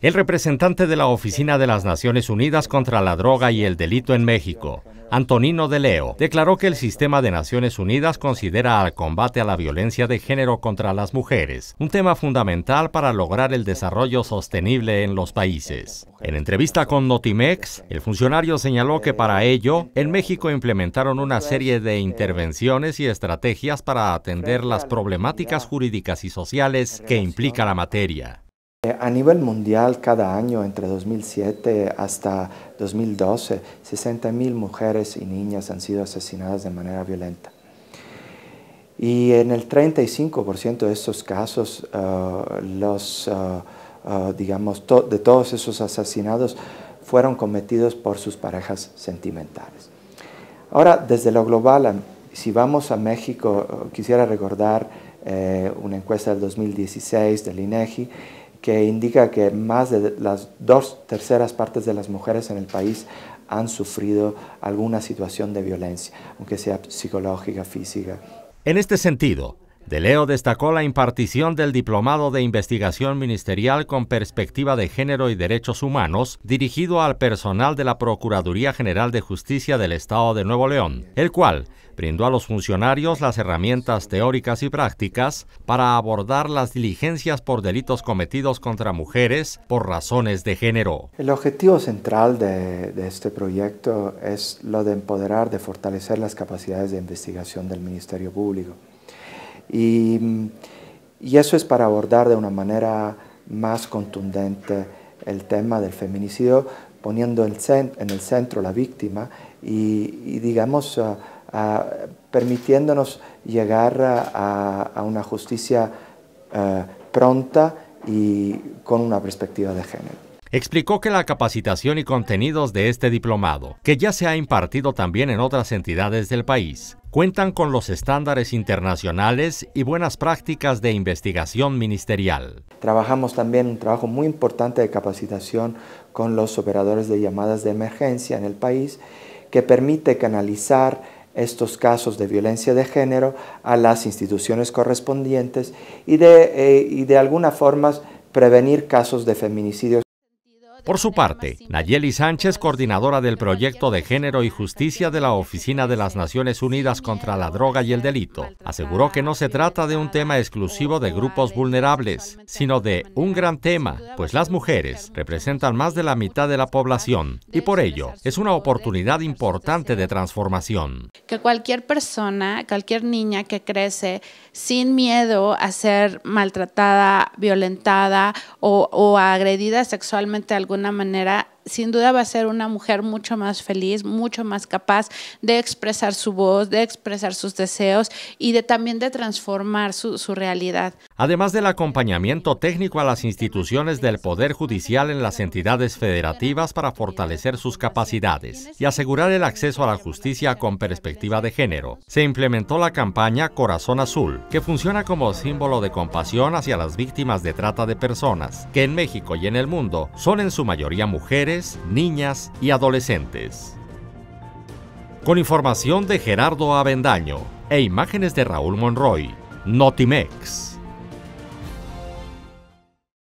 el representante de la Oficina de las Naciones Unidas contra la Droga y el Delito en México, Antonino de Leo, declaró que el sistema de Naciones Unidas considera al combate a la violencia de género contra las mujeres un tema fundamental para lograr el desarrollo sostenible en los países. En entrevista con Notimex, el funcionario señaló que para ello, en México implementaron una serie de intervenciones y estrategias para atender las problemáticas jurídicas y sociales que implica la materia. Eh, a nivel mundial, cada año, entre 2007 hasta 2012, 60.000 mujeres y niñas han sido asesinadas de manera violenta. Y en el 35% de estos casos, eh, los, eh, digamos, de todos esos asesinados fueron cometidos por sus parejas sentimentales. Ahora, desde lo global, si vamos a México, quisiera recordar una encuesta del 2016 del INEGI, que indica que más de las dos terceras partes de las mujeres en el país han sufrido alguna situación de violencia, aunque sea psicológica, física. En este sentido, de Leo destacó la impartición del Diplomado de Investigación Ministerial con Perspectiva de Género y Derechos Humanos, dirigido al personal de la Procuraduría General de Justicia del Estado de Nuevo León, el cual brindó a los funcionarios las herramientas teóricas y prácticas para abordar las diligencias por delitos cometidos contra mujeres por razones de género. El objetivo central de, de este proyecto es lo de empoderar, de fortalecer las capacidades de investigación del Ministerio Público y, eso es para abordar de una manera más contundente el tema del feminicidio, poniendo en, el centro la víctima y, digamos, permitiéndonos llegar a, una justicia eh, pronta y con una perspectiva de género. Explicó que la capacitación y contenidos de este diplomado, que ya se ha impartido también en otras entidades del país, cuentan con los estándares internacionales y buenas prácticas de investigación ministerial. Trabajamos también un trabajo muy importante de capacitación con los operadores de llamadas de emergencia en el país que permite canalizar estos casos de violencia de género a las instituciones correspondientes y de, eh, de alguna forma prevenir casos de feminicidios. Por su parte, Nayeli Sánchez, coordinadora del proyecto de género y justicia de la Oficina de las Naciones Unidas contra la Droga y el Delito, aseguró que no se trata de un tema exclusivo de grupos vulnerables, sino de un gran tema, pues las mujeres representan más de la mitad de la población y por ello es una oportunidad importante de transformación. Que cualquier persona, cualquier niña que crece sin miedo a ser maltratada, violentada o, agredida sexualmente una manera, sin duda va a ser una mujer mucho más feliz, mucho más capaz de expresar su voz, de expresar sus deseos y de también de transformar su, su realidad además del acompañamiento técnico a las instituciones del Poder Judicial en las entidades federativas para fortalecer sus capacidades y asegurar el acceso a la justicia con perspectiva de género. Se implementó la campaña Corazón Azul, que funciona como símbolo de compasión hacia las víctimas de trata de personas, que en México y en el mundo son en su mayoría mujeres, niñas y adolescentes. Con información de Gerardo Avendaño e imágenes de Raúl Monroy, Notimex.